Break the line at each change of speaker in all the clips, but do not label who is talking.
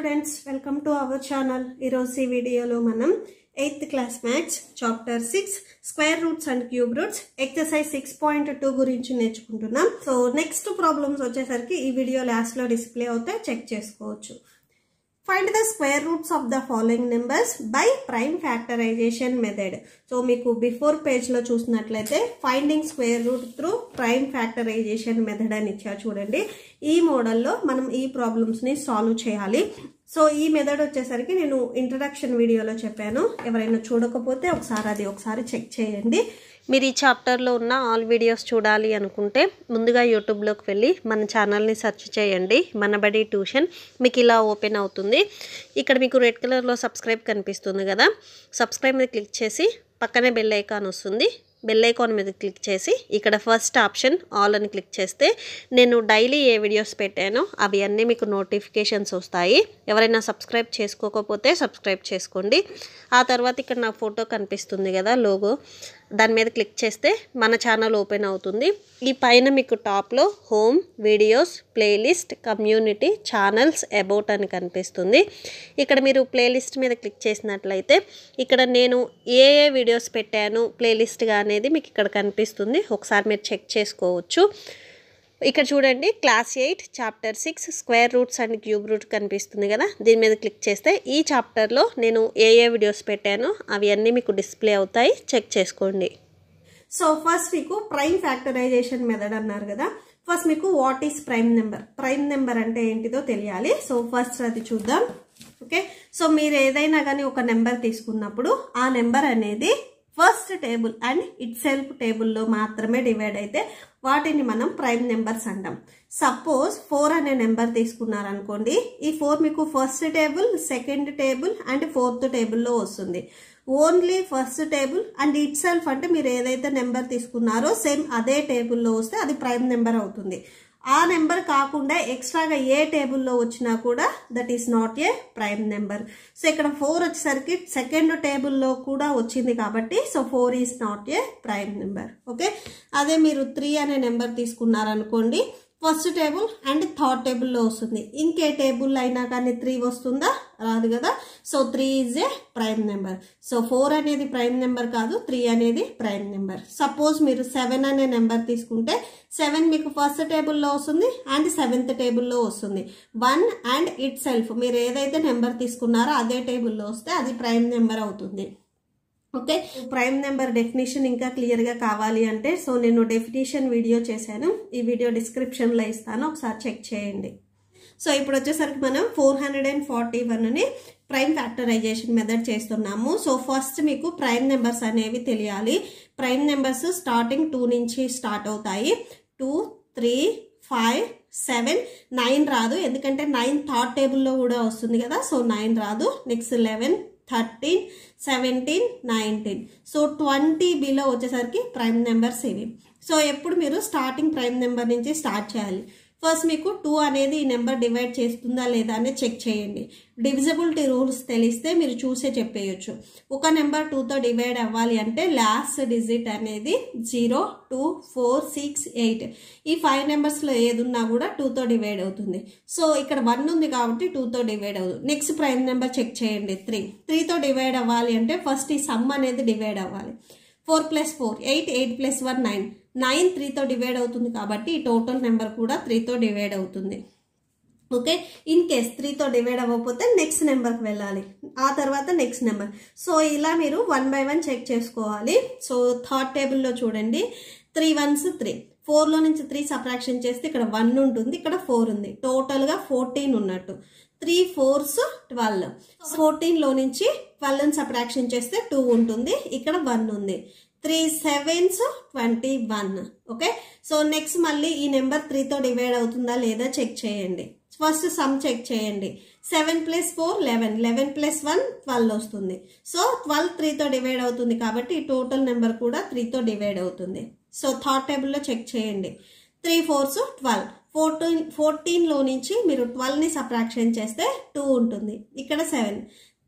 students welcome to our channel ఈరోజు ఈ వీడియోలో మనం eighth class maths chapter six square roots and cube roots exercise six point two గురించి నేర్చుకుంటున్నాం so next problems వచ్చేసరికి ఈ వీడియో లాస్ట్లో డిస్ప్లే అవుతాయి చెక్ చేసుకోవచ్చు find the square roots of the following numbers by prime factorisation method so మీకు before పేజ్లో చూసినట్లయితే finding square root through prime factorisation method అని ఇచ్చారు చూడండి ఈ మోడల్లో మనం ఈ ప్రాబ్లమ్స్ని సాల్వ్ చేయాలి సో ఈ మెథడ్ వచ్చేసరికి నేను ఇంట్రడక్షన్ వీడియోలో చెప్పాను ఎవరైనా చూడకపోతే ఒకసారి అది ఒకసారి చెక్ చేయండి మీరు ఈ చాప్టర్లో ఉన్న ఆల్ వీడియోస్ చూడాలి అనుకుంటే ముందుగా యూట్యూబ్లోకి వెళ్ళి మన ఛానల్ని సెర్చ్ చేయండి మనబడి ట్యూషన్ మీకు ఇలా ఓపెన్ అవుతుంది ఇక్కడ మీకు రెడ్ కలర్లో సబ్స్క్రైబ్ కనిపిస్తుంది కదా సబ్స్క్రైబ్ మీద క్లిక్ చేసి పక్కనే బెల్ ఐకాన్ వస్తుంది బెల్ ఐకాన్ మీద క్లిక్ చేసి ఇక్కడ ఫస్ట్ ఆప్షన్ ఆల్ అని క్లిక్ చేస్తే నేను డైలీ ఏ వీడియోస్ పెట్టానో అవి అన్నీ మీకు నోటిఫికేషన్స్ వస్తాయి ఎవరైనా సబ్స్క్రైబ్ చేసుకోకపోతే సబ్స్క్రైబ్ చేసుకోండి ఆ తర్వాత ఇక్కడ నా ఫోటో కనిపిస్తుంది కదా లోగో దాని మీద క్లిక్ చేస్తే మన ఛానల్ ఓపెన్ అవుతుంది ఈ పైన మీకు టాప్లో home videos playlist community channels about అని కనిపిస్తుంది ఇక్కడ మీరు ప్లేలిస్ట్ మీద క్లిక్ చేసినట్లయితే ఇక్కడ నేను ఏ ఏ వీడియోస్ పెట్టాను ప్లేలిస్ట్గా అనేది మీకు ఇక్కడ కనిపిస్తుంది ఒకసారి మీరు చెక్ చేసుకోవచ్చు ఇక్కడ చూడండి class eight chapter six square roots and cube root కనిపిస్తుంది కదా దీని మీద క్లిక్ చేస్తే ఈ చాప్టర్లో నేను ఏ ఏ వీడియోస్ పెట్టానో అవి అన్నీ మీకు డిస్ప్లే అవుతాయి చెక్ చేసుకోండి సో ఫస్ట్ మీకు ప్రైమ్ ఫ్యాక్టరైజేషన్ మెథడ్ అన్నారు కదా ఫస్ట్ మీకు what is prime number prime number అంటే ఏంటిదో తెలియాలి సో ఫస్ట్ అది చూద్దాం ఓకే సో మీరు ఏదైనా కానీ ఒక నెంబర్ తీసుకున్నప్పుడు ఆ నెంబర్ అనేది first table and itself టేబుల్లో మాత్రమే డివైడ్ అయితే వాటిని మనం ప్రైమ్ నెంబర్స్ అంటాం సపోజ్ ఫోర్ అనే నెంబర్ తీసుకున్నారనుకోండి ఈ ఫోర్ మీకు first table second table and fourth టేబుల్లో వస్తుంది only first table and itself అంటే మీరు ఏదైతే నెంబర్ తీసుకున్నారో సేమ్ అదే టేబుల్లో వస్తే అది ప్రైమ్ నెంబర్ అవుతుంది ఆ నెంబర్ కాకుండా ఎక్స్ట్రాగా ఏ టేబుల్లో వచ్చినా కూడా that is not a prime number so ఇక్కడ ఫోర్ వచ్చేసరికి సెకండ్ టేబుల్లో కూడా వచ్చింది కాబట్టి so four is not a prime number okay అదే మీరు త్రీ అనే నెంబర్ తీసుకున్నారనుకోండి ఫస్ట్ టేబుల్ అండ్ థర్డ్ టేబుల్లో వస్తుంది ఇంకే టేబుల్ అయినా కానీ త్రీ వస్తుందా రాదు కదా so three is a prime number so four అనేది ప్రైమ్ నెంబర్ కాదు త్రీ అనేది ప్రైమ్ నెంబర్ సపోజ్ మీరు సెవెన్ అనే నెంబర్ తీసుకుంటే సెవెన్ మీకు ఫస్ట్ టేబుల్లో వస్తుంది అండ్ సెవెంత్ టేబుల్లో వస్తుంది వన్ అండ్ ఇట్ సెల్ఫ్ మీరు ఏదైతే నెంబర్ తీసుకున్నారో అదే టేబుల్లో వస్తే అది ప్రైమ్ నెంబర్ అవుతుంది ఓకే ప్రైమ్ నెంబర్ డెఫినేషన్ ఇంకా క్లియర్గా కావాలి అంటే సో నేను డెఫినేషన్ వీడియో చేశాను ఈ వీడియో డిస్క్రిప్షన్లో ఇస్తాను ఒకసారి చెక్ చేయండి సో ఇప్పుడు వచ్చేసరికి మనం ఫోర్ హండ్రెడ్ అండ్ ఫార్టీ వన్ని ప్రైమ్ ఫ్యాక్టరైజేషన్ మెథడ్ చేస్తున్నాము సో ఫస్ట్ మీకు ప్రైమ్ నెంబర్స్ అనేవి తెలియాలి ప్రైమ్ నెంబర్స్ స్టార్టింగ్ టూ నుంచి స్టార్ట్ అవుతాయి two three five seven nine రాదు ఎందుకంటే నైన్ థర్డ్ టేబుల్లో కూడా వస్తుంది కదా సో నైన్ రాదు next eleven thirteen seventeen nineteen so twenty below వచ్చేసరికి ప్రైమ్ నెంబర్స్ ఇవి సో ఎప్పుడు మీరు స్టార్టింగ్ ప్రైమ్ నెంబర్ నుంచి స్టార్ట్ చేయాలి ఫస్ట్ మీకు టూ అనేది ఈ నెంబర్ డివైడ్ చేస్తుందా లేదా అనేది చెక్ చేయండి డివిజిబిలిటీ రూల్స్ తెలిస్తే మీరు చూసే చెప్పేయచ్చు ఒక నెంబర్ టూతో డివైడ్ అవ్వాలి అంటే లాస్ట్ డిజిట్ అనేది zero two four six eight ఈ ఫైవ్ నెంబర్స్లో ఏదున్నా కూడా టూతో డివైడ్ అవుతుంది సో ఇక్కడ వన్ ఉంది కాబట్టి టూతో డివైడ్ అవుతుంది నెక్స్ట్ ప్రైమ్ నెంబర్ చెక్ చేయండి త్రీ త్రీతో డివైడ్ అవ్వాలి అంటే ఫస్ట్ ఈ సమ్ అనేది డివైడ్ అవ్వాలి four plus four eight eight plus one nine nine త్రీతో డివైడ్ అవుతుంది కాబట్టి టోటల్ నెంబర్ కూడా త్రీతో డివైడ్ అవుతుంది ఓకే ఇన్ కేస్ త్రీతో డివైడ్ అవ్వకపోతే నెక్స్ట్ నెంబర్కి వెళ్ళాలి ఆ తర్వాత నెక్స్ట్ నెంబర్ సో ఇలా మీరు వన్ బై వన్ చెక్ చేసుకోవాలి సో థర్డ్ టేబుల్లో చూడండి త్రీ వన్స్ త్రీ ఫోర్లో నుంచి త్రీ సబ్ట్రాక్షన్ చేస్తే ఇక్కడ వన్ ఉంటుంది ఇక్కడ ఫోర్ ఉంది టోటల్గా ఫోర్టీన్ ఉన్నట్టు త్రీ ఫోర్స్ ట్వెల్వ్ ఫోర్టీన్లో నుంచి ట్వెల్వ్ని సబ్ట్రాక్షన్ చేస్తే టూ ఉంటుంది ఇక్కడ వన్ ఉంది three sevens twenty one okay so next మళ్ళీ ఈ నెంబర్ త్రీతో డివైడ్ అవుతుందా లేదా చెక్ చేయండి ఫస్ట్ సమ్ చెక్ చేయండి seven plus four eleven eleven plus one twelve వస్తుంది సో ట్వెల్వ్ త్రీతో డివైడ్ అవుతుంది కాబట్టి టోటల్ నెంబర్ కూడా త్రీతో డివైడ్ అవుతుంది సో థర్డ్ టేబుల్లో చెక్ చేయండి త్రీ ఫోర్స్ ట్వెల్వ్ ఫోర్టీన్ ఫోర్టీన్లో నుంచి మీరు ట్వెల్వ్ని సప్రాక్షన్ చేస్తే టూ ఉంటుంది ఇక్కడ seven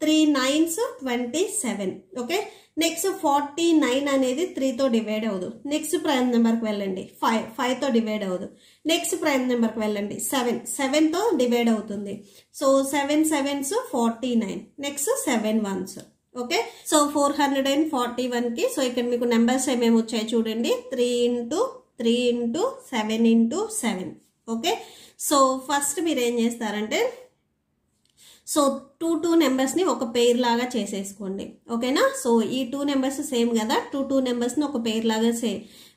three nines twenty seven okay next forty nine అనేది త్రీతో డివైడ్ అవ్వదు నెక్స్ట్ ప్రైమ్ నెంబర్కి వెళ్ళండి ఫైవ్ ఫైవ్తో డివైడ్ అవ్వదు నెక్స్ట్ ప్రైమ్ నెంబర్కి వెళ్ళండి సెవెన్ సెవెన్తో డివైడ్ అవుతుంది so seven sevens forty nine next seven ones okay so four hundred and forty వన్కి సో ఇక్కడ మీకు నెంబర్స్ ఏమేమి వచ్చాయి చూడండి three into three into seven into seven okay so first మీరు ఏం చేస్తారంటే సో టూ టూ నెంబర్స్ని ఒక పేర్ లాగా చేసేసుకోండి ఓకేనా సో ఈ టూ నెంబర్స్ సేమ్ కదా టూ టూ నెంబర్స్ని ఒక పేర్ లాగా సే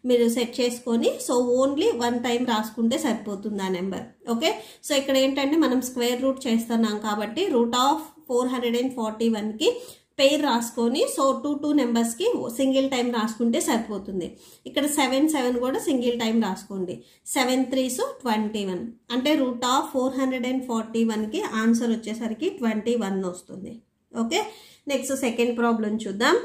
మీరు సెట్ చేసుకొని సో ఓన్లీ వన్ టైం రాసుకుంటే సరిపోతుంది ఆ నెంబర్ ఓకే సో ఇక్కడ ఏంటంటే మనం స్క్వేర్ రూట్ చేస్తున్నాం కాబట్టి root of four hundred and forty వన్కి పెయిర్ రాసుకొని సో టూ టూ నెంబర్స్కి సింగిల్ టైం రాసుకుంటే సరిపోతుంది ఇక్కడ సెవెన్ సెవెన్ కూడా సింగిల్ టైం రాసుకోండి సెవెన్ సో ట్వంటీ వన్ అంటే root of four hundred and forty వన్కి ఆన్సర్ వచ్చేసరికి ట్వంటీ వన్ వస్తుంది ఓకే నెక్స్ట్ సెకండ్ ప్రాబ్లం చూద్దాం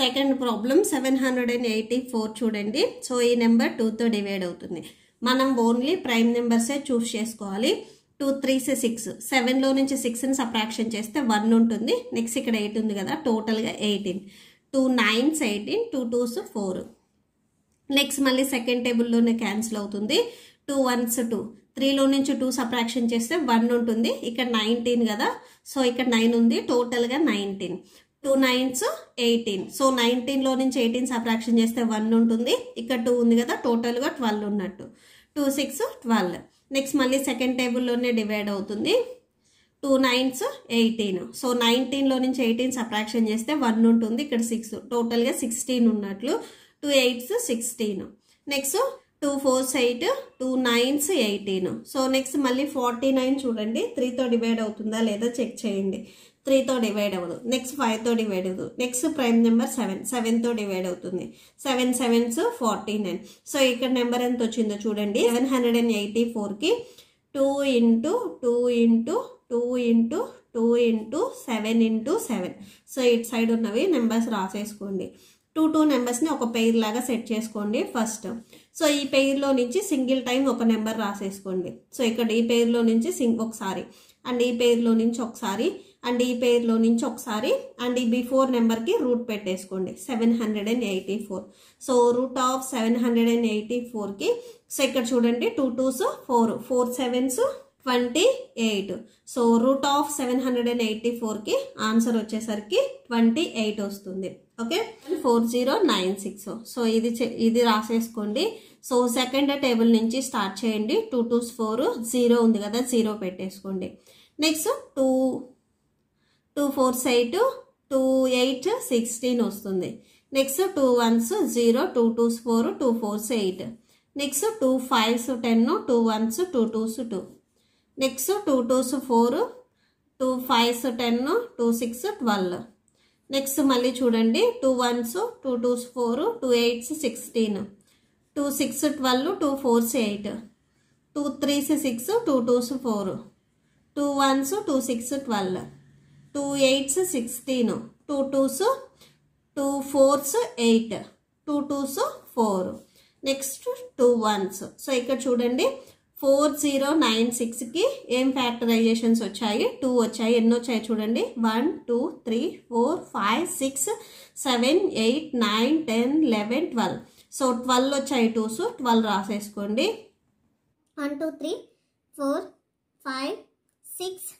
second problem seven hundred and eighty four చూడండి సో ఈ నెంబర్ టూతో డివైడ్ అవుతుంది మనం ఓన్లీ ప్రైమ్ నెంబర్సే చూస్ చేసుకోవాలి టూ త్రీస్ సిక్స్ సెవెన్లో నుంచి సిక్స్ని సప్రాక్షన్ చేస్తే వన్ ఉంటుంది నెక్స్ట్ ఇక్కడ ఎయిట్ ఉంది కదా టోటల్గా eighteen two nines eighteen two twos four next మళ్ళీ సెకండ్ టేబుల్లోనే క్యాన్సిల్ అవుతుంది టూ వన్స్ టూ త్రీలో నుంచి టూ సప్రాక్షన్ చేస్తే వన్ ఉంటుంది ఇక్కడ నైన్టీన్ కదా సో ఇక్కడ నైన్ ఉంది టోటల్గా nineteen two nines eighteen so నైన్టీన్లో నుంచి ఎయిటీన్ సబ్రాక్షన్ చేస్తే వన్ ఉంటుంది ఇక్కడ టూ ఉంది కదా టోటల్గా ట్వెల్వ్ ఉన్నట్టు టూ సిక్స్ ట్వెల్వ్ నెక్స్ట్ మళ్ళీ సెకండ్ టేబుల్లోనే డివైడ్ అవుతుంది టూ నైన్స్ ఎయిటీన్ సో నైన్టీన్లో నుంచి ఎయిటీన్ సబ్ట్రాక్షన్ చేస్తే వన్ ఉంటుంది ఇక్కడ సిక్స్ టోటల్గా సిక్స్టీన్ ఉన్నట్లు two eights sixteen next two fours eight two nines eighteen so next మళ్ళీ ఫార్టీ నైన్ చూడండి త్రీతో డివైడ్ అవుతుందా లేదా చెక్ చేయండి త్రీతో డివైడ్ అవ్వదు నెక్స్ట్ ఫైవ్తో డివైడ్ అవ్వదు నెక్స్ట్ ప్రైమ్ నెంబర్ సెవెన్ సెవెన్తో డివైడ్ అవుతుంది seven sevens forty nine so ఇక్కడ నెంబర్ ఎంత వచ్చిందో చూడండి సెవెన్ హండ్రెడ్ అండ్ ఎయిటీ ఫోర్కి two into two into two into two into seven into seven so ఇటు సైడ్ ఉన్నవి నెంబర్స్ రాసేసుకోండి టూ టూ నెంబర్స్ని ఒక పెయిర్ లాగా సెట్ చేసుకోండి ఫస్ట్ సో ఈ పెయిర్లో నుంచి సింగిల్ టైం ఒక నెంబర్ రాసేసుకోండి సో ఇక్కడ ఈ పెయిర్లో నుంచి సింగ్ ఒకసారి అండ్ ఈ పేరులో నుంచి ఒకసారి అండ్ ఈ పేరులో నుంచి ఒకసారి అండ్ ఈ బిఫోర్ నెంబర్కి రూట్ పెట్టేసుకోండి seven hundred and eighty four so root of seven hundred and eighty ఫోర్కి సో ఇక్కడ చూడండి two twos four four sevens twenty eight so root of seven hundred and eighty ఫోర్కి ఆన్సర్ వచ్చేసరికి twenty eight వస్తుంది okay four zero nine six so ఇది ఇది రాసేసుకోండి so second table నుంచి స్టార్ట్ చేయండి టూ టూ ఫోర్ జీరో ఉంది కదా జీరో పెట్టేసుకోండి next two two fours eight two eight sixteen వస్తుంది next two ones zero two twos four two fours eight next two fives ten two ones two twos two next two twos four two fives ten two six twelve next మళ్ళీ చూడండి two ones two twos four two eights sixteen two six twelve two fours eight two threes six two twos four two ones two six twelve two eights sixteen two twos two fours eight two twos four next two ones so ఇక్కడ చూడండి four zero nine సిక్స్కి ఏం ఫ్యాక్టరైజేషన్స్ వచ్చాయి two వచ్చాయి ఎన్ని వచ్చాయి చూడండి one two three four five six seven eight nine ten eleven twelve so twelve వచ్చాయి టూస్ ట్వెల్వ్ రాసేసుకోండి one two three four five six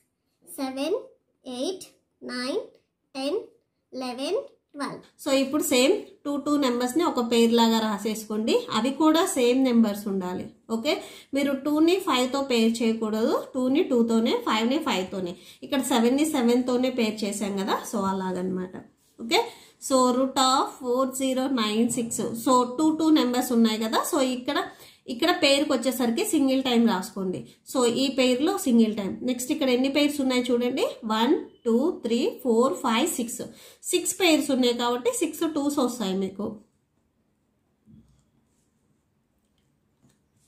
seven eight nine ten eleven twelve so ఇప్పుడు సేమ్ టూ టూ నెంబర్స్ని ఒక pair లాగా రాసేసుకోండి అవి కూడా same numbers ఉండాలి okay మీరు టూని ఫైవ్తో పేర్ చేయకూడదు టూని టూతోనే ఫైవ్ని ఫైవ్తోనే ఇక్కడ సెవెన్ని సెవెన్తోనే పేర్ చేశాం కదా సో అలాగనమాట okay so root of four zero nine six so two two numbers ఉన్నాయి కదా సో ఇక్కడ ఇక్కడ పేరుకి వచ్చేసరికి సింగిల్ టైం రాసుకోండి సో ఈ పేర్లో సింగిల్ టైం నెక్స్ట్ ఇక్కడ ఎన్ని పేర్స్ ఉన్నాయి చూడండి one two three four five six six pairs ఉన్నాయి కాబట్టి సిక్స్ టూస్ వస్తాయి మీకు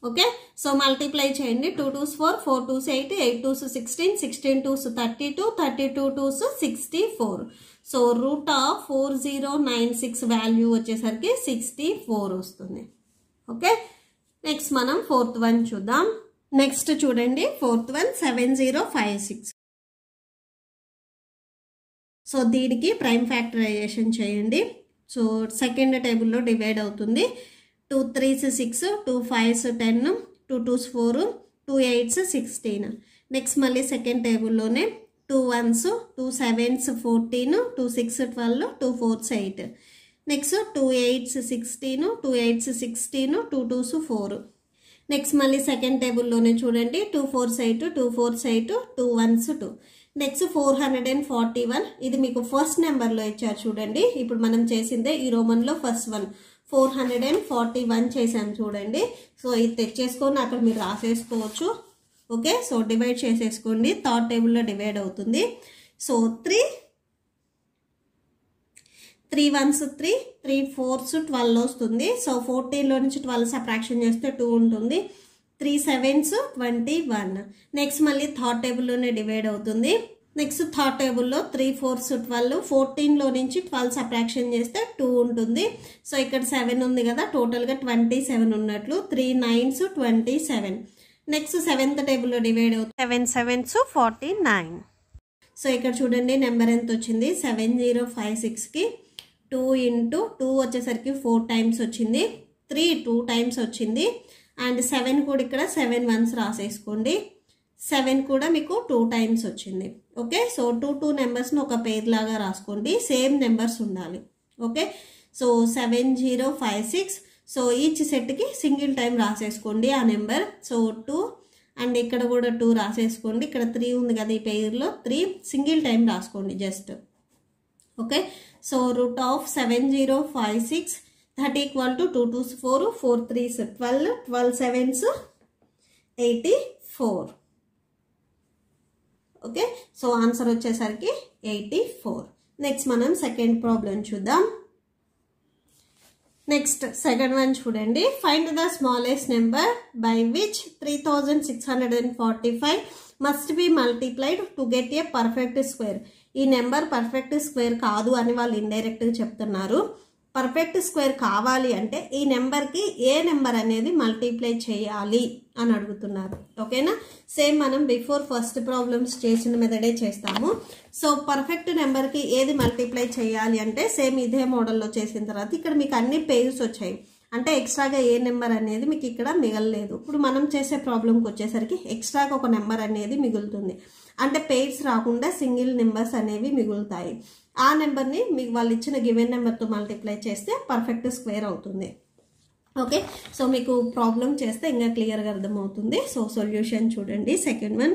ఓకే సో మల్టిప్లై చేయండి two twos four four twos eight eight twos sixteen sixteen twos thirty two thirty two twos sixty four so root of four zero nine six value వచ్చేసరికి sixty four వస్తుంది okay next మనం fourth one చూద్దాం next చూడండి fourth one seven zero five six so దీనికి prime factorisation చేయండి so second టేబుల్లో divide అవుతుంది two threes six two fives ten two twos four two eights sixteen next మళ్ళీ second టేబుల్లోనే two ones two sevens fourteen two six twelve two fours eight next two eights sixteen two eights sixteen two twos four next మళ్ళీ second టేబుల్లోనే చూడండి two fours eight two fours eight two ones two next four hundred and forty one ఇది మీకు first నెంబర్లో ఇచ్చారు చూడండి ఇప్పుడు మనం చేసిందే ఈ రోమన్లో first one four hundred and forty one చేసాము చూడండి సో ఇది తెచ్చేసుకొని అక్కడ మీరు రాసేసుకోవచ్చు ఓకే సో డివైడ్ చేసేసుకోండి థర్డ్ టేబుల్లో డివైడ్ అవుతుంది so three three ones three three fours twelve వస్తుంది సో ఫోర్టీన్లో నుంచి ట్వెల్వ్ సబ్ట్రాక్షన్ చేస్తే టూ ఉంటుంది three sevens twenty one next మళ్ళీ థర్డ్ టేబుల్లోనే డివైడ్ అవుతుంది నెక్స్ట్ థర్డ్ టేబుల్లో త్రీ ఫోర్స్ ట్వెల్వ్ ఫోర్టీన్లో నుంచి ట్వెల్వ్ సప్రాక్షన్ చేస్తే టూ ఉంటుంది సో ఇక్కడ సెవెన్ ఉంది కదా టోటల్గా ట్వంటీ సెవెన్ ఉన్నట్లు three nines twenty seven next seventh టేబుల్లో డివైడ్ అవుతుంది seven sevens forty nine so ఇక్కడ చూడండి నెంబర్ ఎంత వచ్చింది సెవెన్ జీరో ఫైవ్ సిక్స్కి టూ ఇంటూ టూ వచ్చేసరికి ఫోర్ టైమ్స్ వచ్చింది త్రీ టూ టైమ్స్ వచ్చింది అండ్ సెవెన్ కూడా ఇక్కడ సెవెన్ వన్స్ రాసేసుకోండి సెవెన్ కూడా మీకు టూ టైమ్స్ వచ్చింది ఓకే సో టూ టూ నెంబర్స్ని ఒక పేర్ లాగా రాసుకోండి సేమ్ నెంబర్స్ ఉండాలి okay so seven zero five six so each సెట్కి సింగిల్ టైం రాసేసుకోండి ఆ నెంబర్ సో టూ అండ్ ఇక్కడ కూడా టూ రాసేసుకోండి ఇక్కడ త్రీ ఉంది కదా ఈ పేర్లో త్రీ సింగిల్ టైం రాసుకోండి just okay so root of seven zero five six thirty equal to two twos four four threes twelve twelve sevens eighty four okay so answer వచ్చేసరికి eighty four next మనం second problem చూద్దాం next second one చూడండి find the smallest number by which three thousand six hundred and forty five must be multiplied to get a perfect square ఈ number perfect square కాదు అని వాళ్ళు ఇండైరెక్ట్గా చెప్తున్నారు perfect square కావాలి అంటే ఈ నెంబర్కి ఏ నెంబర్ అనేది మల్టీప్లై చేయాలి అని అడుగుతున్నారు ఓకేనా సేమ్ మనం బిఫోర్ ఫస్ట్ ప్రాబ్లమ్స్ చేసిన మెదడే చేస్తాము సో పర్ఫెక్ట్ నెంబర్కి ఏది మల్టిప్లై చేయాలి అంటే సేమ్ ఇదే మోడల్లో చేసిన తర్వాత ఇక్కడ మీకు అన్ని పేర్స్ వచ్చాయి అంటే ఎక్స్ట్రాగా ఏ నెంబర్ అనేది మీకు ఇక్కడ మిగలలేదు ఇప్పుడు మనం చేసే ప్రాబ్లంకి వచ్చేసరికి ఎక్స్ట్రాగా ఒక నెంబర్ అనేది మిగులుతుంది అంటే పేర్స్ రాకుండా సింగిల్ నెంబర్స్ అనేవి మిగులుతాయి ఆ నెంబర్ని మీకు వాళ్ళు ఇచ్చిన గివెన్ నెంబర్తో మల్టిప్లై చేస్తే పర్ఫెక్ట్ స్క్వేర్ అవుతుంది ఓకే సో మీకు ప్రాబ్లం చేస్తే ఇంకా క్లియర్గా అర్థమవుతుంది సో సొల్యూషన్ చూడండి second one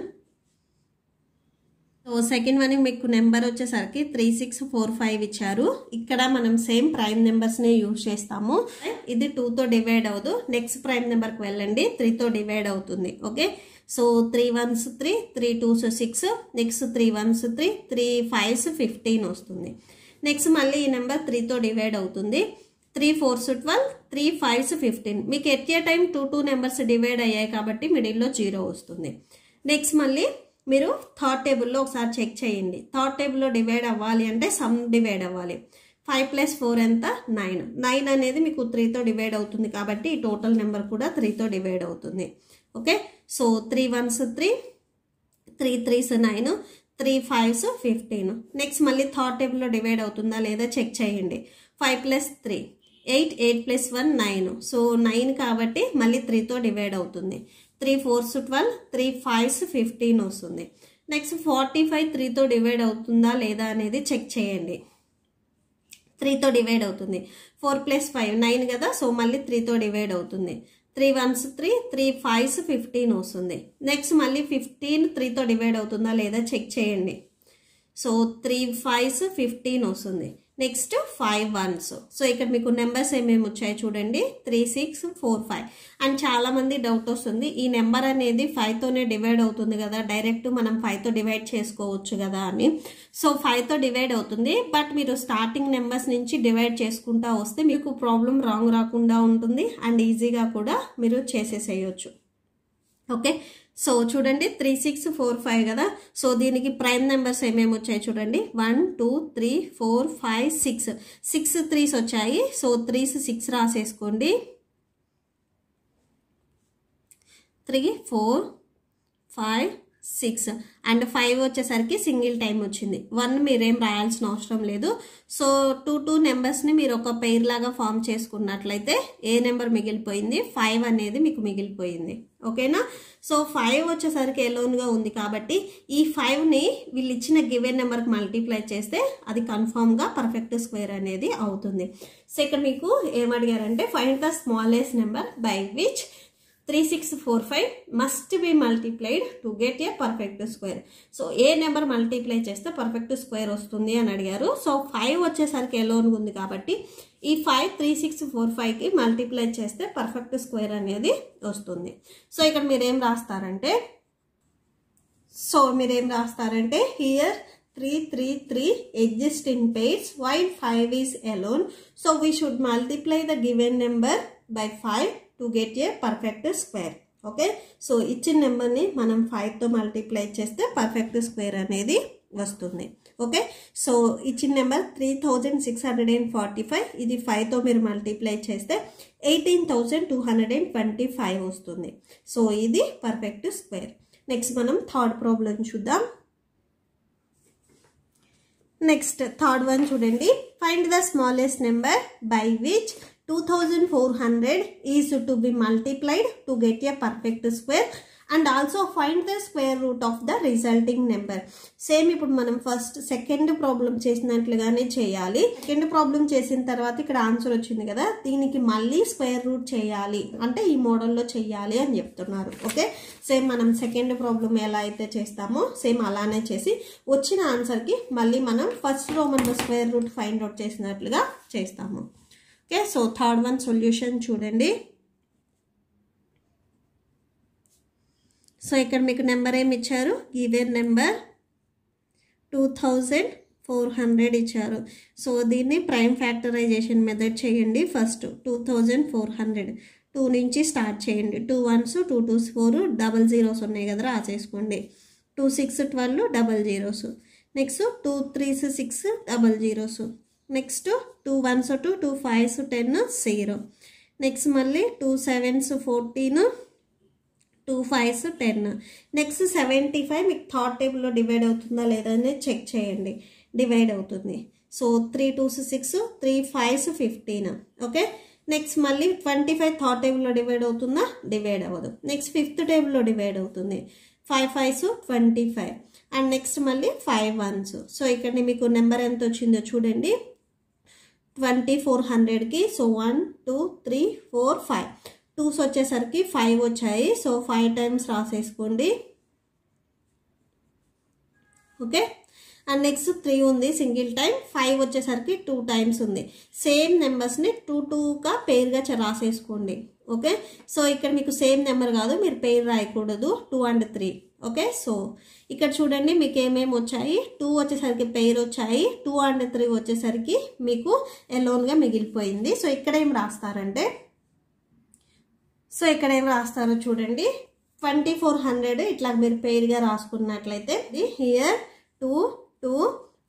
so second one మీకు నెంబర్ వచ్చేసరికి త్రీ సిక్స్ ఫోర్ ఫైవ్ ఇచ్చారు ఇక్కడ మనం సేమ్ ప్రైమ్ నెంబర్స్ని యూజ్ చేస్తాము ఇది టూతో డివైడ్ అవ్వదు నెక్స్ట్ ప్రైమ్ నెంబర్కి వెళ్ళండి త్రీతో డివైడ్ అవుతుంది okay so three ones three three twos six next three ones three three fives fifteen వస్తుంది నెక్స్ట్ మళ్ళీ ఈ నెంబర్ త్రీతో డివైడ్ అవుతుంది three fours twelve three fives fifteen మీకు at a time two two numbers divide అయ్యాయి కాబట్టి మిడిల్లో zero వస్తుంది నెక్స్ట్ మళ్ళీ మీరు థర్డ్ టేబుల్లో ఒకసారి చెక్ చేయండి థర్డ్ టేబుల్లో డివైడ్ అవ్వాలి అంటే సమ్ డివైడ్ అవ్వాలి ఫైవ్ ప్లస్ ఫోర్ ఎంత నైన్ నైన్ అనేది మీకు త్రీతో డివైడ్ అవుతుంది కాబట్టి ఈ టోటల్ నెంబర్ కూడా త్రీతో డివైడ్ అవుతుంది okay so three ones three three threes nine three fives fifteen next మళ్ళీ థర్డ్ టేబుల్లో డివైడ్ అవుతుందా లేదా చెక్ చేయండి five plus three eight eight plus one nine so nine కాబట్టి మళ్ళీ త్రీతో డివైడ్ అవుతుంది three fours twelve three fives fifteen వస్తుంది నెక్స్ట్ ఫార్టీ ఫైవ్ త్రీతో డివైడ్ అవుతుందా లేదా అనేది చెక్ చేయండి త్రీతో డివైడ్ అవుతుంది ఫోర్ ప్లస్ ఫైవ్ నైన్ కదా సో మళ్ళీ త్రీతో డివైడ్ అవుతుంది three ones three three fives fifteen వస్తుంది నెక్స్ట్ మళ్ళీ ఫిఫ్టీన్ త్రీతో డివైడ్ అవుతుందా లేదా చెక్ చేయండి సో త్రీ ఫైవ్స్ ఫిఫ్టీన్ వస్తుంది నెక్స్ట్ ఫైవ్ వన్స్ సో ఇక్కడ మీకు నెంబర్స్ ఏమేమి వచ్చాయి చూడండి three six four five and చాలామంది డౌట్ వస్తుంది ఈ నెంబర్ అనేది ఫైవ్తోనే డివైడ్ అవుతుంది కదా డైరెక్ట్ మనం ఫైవ్తో డివైడ్ చేసుకోవచ్చు కదా అని సో ఫైవ్తో డివైడ్ అవుతుంది బట్ మీరు స్టార్టింగ్ నెంబర్స్ నుంచి డివైడ్ చేసుకుంటా వస్తే మీకు ప్రాబ్లం రాంగ్ రాకుండా ఉంటుంది అండ్ ఈజీగా కూడా మీరు చేసేసేయచ్చు ఓకే సో చూడండి త్రీ సిక్స్ ఫోర్ ఫైవ్ కదా సో దీనికి ప్రైమ్ నెంబర్స్ ఏమేమి వచ్చాయి చూడండి one two three four five six six threes వచ్చాయి సో త్రీస్ సిక్స్ రాసేసుకోండి three four five six and five వచ్చేసరికి సింగిల్ టైం వచ్చింది వన్ మీరేం రాయాల్సిన అవసరం లేదు సో టూ టూ నెంబర్స్ని మీరు ఒక పెయిర్ లాగా ఫామ్ చేసుకున్నట్లయితే ఏ నెంబర్ మిగిలిపోయింది ఫైవ్ అనేది మీకు మిగిలిపోయింది ఓకేనా సో ఫైవ్ వచ్చేసరికి ఎలోన్గా ఉంది కాబట్టి ఈ ఫైవ్ని వీళ్ళు ఇచ్చిన గివెన్ నెంబర్కి మల్టిప్లై చేస్తే అది కన్ఫామ్గా పర్ఫెక్ట్ స్క్వేర్ అనేది అవుతుంది సో ఇక్కడ మీకు ఏమడిగారంటే find the smallest number by which three six four five must be multiplied to get a perfect square so a number multiply చేస్తే పర్ఫెక్ట్ స్క్వేర్ వస్తుంది అని అడిగారు సో ఫైవ్ వచ్చేసరికి ఎలోన్ ఉంది కాబట్టి ఈ ఫైవ్ త్రీ సిక్స్ ఫోర్ ఫైవ్కి multiply చేస్తే పర్ఫెక్ట్ స్క్వేర్ అనేది వస్తుంది సో ఇక్కడ మీరేం రాస్తారంటే సో మీరేం రాస్తారంటే here three three three exist in pairs why five is alone so we should multiply the given number by five to get a perfect square okay so ఇచ్చిన నెంబర్ని మనం ఫైవ్తో మల్టిప్లై చేస్తే పర్ఫెక్ట్ స్క్వేర్ అనేది వస్తుంది okay so ఇచ్చిన number three thousand six hundred and forty five ఇది ఫైవ్తో మీరు మల్టిప్లై చేస్తే eighteen thousand two hundred and twenty five వస్తుంది సో ఇది పర్ఫెక్ట్ స్క్వేర్ నెక్స్ట్ మనం థర్డ్ ప్రాబ్లం చూద్దాం నెక్స్ట్ థర్డ్ వన్ చూడండి find the smallest number by which 2400 is to be multiplied to get a perfect square and also find the square root of the resulting number same ఇప్పుడు మనం first second problem చేసినట్లుగానే చేయాలి second problem చేసిన తర్వాత ఇక్కడ answer వచ్చింది కదా దీనికి మళ్ళీ స్క్వేర్ రూట్ చేయాలి అంటే ఈ మోడల్లో చేయాలి అని చెప్తున్నారు ఓకే సేమ్ మనం సెకండ్ ప్రాబ్లం ఎలా అయితే చేస్తామో సేమ్ అలానే చేసి వచ్చిన ఆన్సర్కి మళ్ళీ మనం ఫస్ట్ రో మనం స్క్వేర్ రూట్ ఫైండ్ అవుట్ చేసినట్లుగా చేస్తాము okay so third one solution చూడండి సో ఇక్కడ మీకు నెంబర్ ఏమి ఇచ్చారు given number two thousand four hundred ఇచ్చారు సో దీన్ని ప్రైమ్ ఫ్యాక్టరైజేషన్ మెథడ్ చేయండి first two thousand four hundred two నుంచి స్టార్ట్ చేయండి two ones two twos four double zeros ఉన్నాయి కదా రాసేసుకోండి two six twelve double zeros next two threes six double zeros next two ones two two fives ten zero next మళ్ళీ two sevens fourteen two fives ten next seventy five మీకు third టేబుల్లో divide అవుతుందా లేదా అనేది check చేయండి divide అవుతుంది so three twos six three fives fifteen okay next మళ్ళీ twenty five third టేబుల్లో డివైడ్ అవుతుందా డివైడ్ అవ్వదు నెక్స్ట్ ఫిఫ్త్ టేబుల్లో డివైడ్ అవుతుంది five fives twenty five and next మళ్ళీ ఫైవ్ వన్స్ సో ఇక్కడ మీకు నెంబర్ ఎంత వచ్చిందో చూడండి ట్వంటీ ఫోర్ హండ్రెడ్కి so one two three four five twos వచ్చేసరికి ఫైవ్ వచ్చాయి సో ఫైవ్ టైమ్స్ రాసేసుకోండి ఓకే అండ్ నెక్స్ట్ త్రీ ఉంది సింగిల్ టైం ఫైవ్ వచ్చేసరికి టూ టైమ్స్ ఉంది సేమ్ నెంబర్స్ని టూ టూగా పేరుగా రాసేసుకోండి ఓకే సో ఇక్కడ మీకు సేమ్ నెంబర్ కాదు మీరు పేరు రాయకూడదు two and three okay so ఇక్కడ చూడండి మీకు ఏమేమి వచ్చాయి టూ వచ్చేసరికి పెయిర్ వచ్చాయి టూ అండ్ త్రీ వచ్చేసరికి మీకు ఎలోన్గా మిగిలిపోయింది సో ఇక్కడ ఏం రాస్తారంటే సో ఇక్కడ ఏం రాస్తారో చూడండి ట్వంటీ ఫోర్ హండ్రెడ్ ఇట్లా మీరు పెయిర్గా రాసుకున్నట్లయితే here two two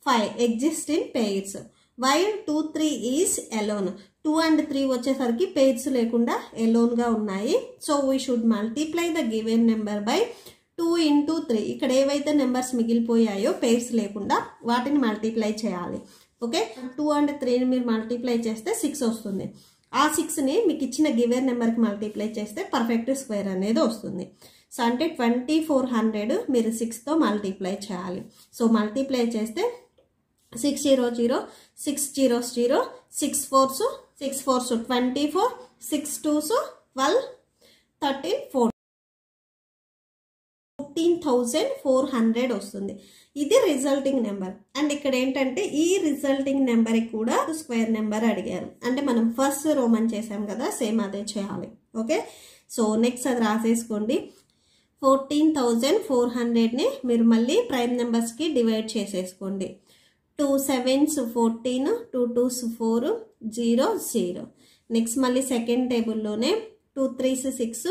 five existing pairs why two three is alone two and three వచ్చేసరికి పెయిర్స్ లేకుండా ఎలోన్గా ఉన్నాయి so we should multiply the given number by two into three ఇక్కడ ఏవైతే నెంబర్స్ మిగిలిపోయాయో పేర్స్ లేకుండా వాటిని మల్టిప్లై చేయాలి ఓకే టూ అండ్ త్రీని మీరు మల్టిప్లై చేస్తే సిక్స్ వస్తుంది ఆ సిక్స్ని మీకు ఇచ్చిన గివెర్ నెంబర్కి మల్టిప్లై చేస్తే పర్ఫెక్ట్ స్క్వేర్ అనేది వస్తుంది సో అంటే ట్వంటీ ఫోర్ హండ్రెడ్ మీరు సిక్స్తో మల్టిప్లై చేయాలి సో మల్టిప్లై చేస్తే six zero zero six zero zero six fours six fours twenty four six twos twelve thirteen four fifteen thousand four hundred వస్తుంది ఇది రిజల్టింగ్ నెంబర్ అండ్ ఇక్కడ ఏంటంటే ఈ రిజల్టింగ్ నెంబర్కి కూడా స్క్వేర్ నెంబర్ అడిగారు అంటే మనం ఫస్ట్ రోమన్ చేసాం కదా సేమ్ అదే చేయాలి ఓకే సో నెక్స్ట్ అది రాసేసుకోండి ఫోర్టీన్ థౌజండ్ ఫోర్ హండ్రెడ్ని మీరు మళ్ళీ ప్రైమ్ నెంబర్స్కి డివైడ్ చేసేసుకోండి two sevens fourteen two twos four zero zero next మళ్ళీ సెకండ్ టేబుల్లోనే two threes six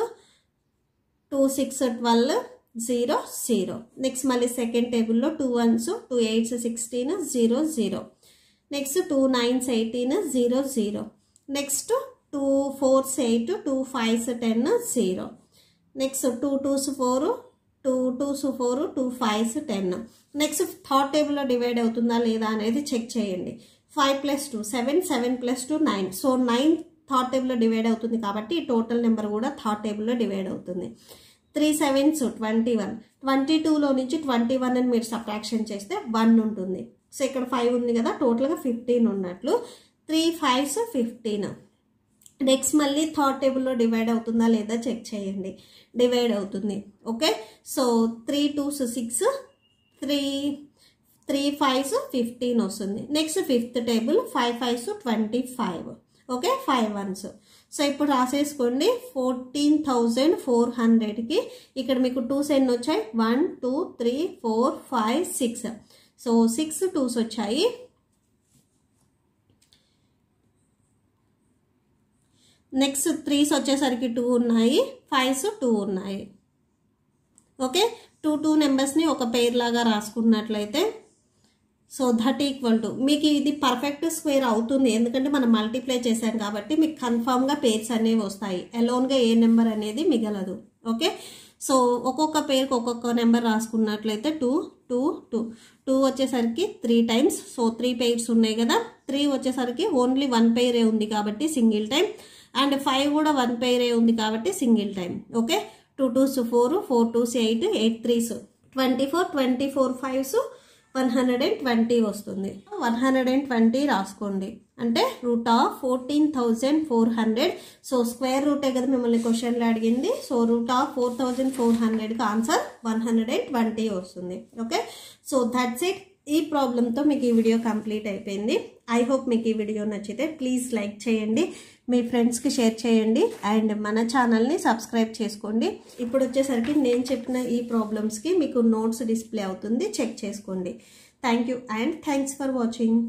two six twelve zero zero next మళ్ళీ సెకండ్ టేబుల్లో two ones two eights sixteen zero zero next two nines eighteen zero zero next two fours eight two fives ten zero next two twos four two twos four two fives ten next third టేబుల్లో divide అవుతుందా లేదా అనేది check చేయండి five plus two seven seven plus two nine so nine third టేబుల్లో divide అవుతుంది కాబట్టి total number కూడా third టేబుల్లో డివైడ్ అవుతుంది three sevens twenty one twenty టూలో నుంచి ట్వంటీ వన్ అని మీరు సబ్ట్రాక్షన్ చేస్తే వన్ ఉంటుంది సో ఇక్కడ ఫైవ్ ఉంది కదా టోటల్గా ఫిఫ్టీన్ ఉన్నట్లు త్రీ ఫైవ్స్ ఫిఫ్టీన్ నెక్స్ట్ మళ్ళీ థర్డ్ టేబుల్లో డివైడ్ అవుతుందా లేదా చెక్ చేయండి డివైడ్ అవుతుంది okay so three twos six three three fives fifteen వస్తుంది next fifth table five fives twenty five okay five ones so ఇప్పుడు రాసేసుకోండి ఫోర్టీన్ థౌజండ్ ఫోర్ హండ్రెడ్కి ఇక్కడ మీకు టూస్ ఎన్ని వచ్చాయి one two three four five six so six twos వచ్చాయి next threes వచ్చేసరికి టూ ఉన్నాయి ఫైవ్స్ టూ ఉన్నాయి ఓకే టూ టూ నెంబర్స్ని ఒక పేర్ రాసుకున్నట్లయితే సో దట్ ఈక్వల్ టు మీకు ఇది పర్ఫెక్ట్ స్క్వేర్ అవుతుంది ఎందుకంటే మనం మల్టిప్లై చేసాం కాబట్టి మీకు కన్ఫామ్గా పేర్స్ అనేవి వస్తాయి అలోన్గా ఏ నెంబర్ అనేది మిగలదు ఓకే సో ఒక్కొక్క పేరుకి ఒక్కొక్క నెంబర్ రాసుకున్నట్లయితే టూ టూ టూ టూ వచ్చేసరికి three times so three pairs ఉన్నాయి కదా త్రీ వచ్చేసరికి ఓన్లీ వన్ పేరే ఉంది కాబట్టి సింగిల్ టైం అండ్ ఫైవ్ కూడా వన్ పేరే ఉంది కాబట్టి single time okay two twos four four twos eight eight threes twenty four twenty four fives one hundred and twenty వస్తుంది వన్ హండ్రెడ్ అండ్ ట్వంటీ రాసుకోండి అంటే root of fourteen thousand four hundred so square రూటే కదా మిమ్మల్ని క్వశ్చన్లో అడిగింది so root of four thousand four హండ్రెడ్కి answer one hundred and twenty వస్తుంది ఓకే సో దట్స్ ఇట్ ఈ ప్రాబ్లంతో మీకు ఈ వీడియో కంప్లీట్ అయిపోయింది ఐ హోప్ మీకు ఈ వీడియో నచ్చితే ప్లీజ్ లైక్ చేయండి మీ ఫ్రెండ్స్కి షేర్ చేయండి అండ్ మన ఛానల్ని సబ్స్క్రైబ్ చేసుకోండి ఇప్పుడు వచ్చేసరికి నేను చెప్పిన ఈ ప్రాబ్లమ్స్కి మీకు నోట్స్ డిస్ప్లే అవుతుంది చెక్ చేసుకోండి thank you and thanks for watching